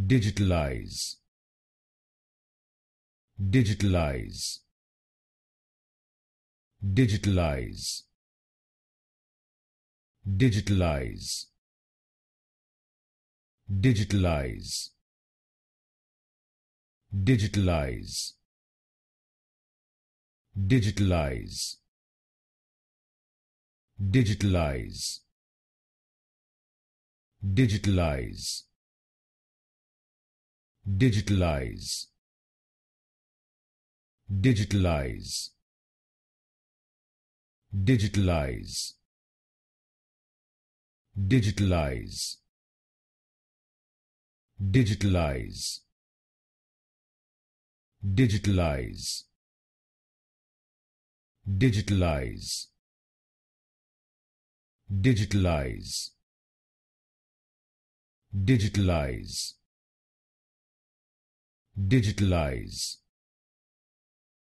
digitalize digitalize digitalize digitalize digitalize digitalize digitalize digitalize digitalize digitalize digitalize digitalize digitalize digitalize digitalize digitalize digitalize digitalize digitalize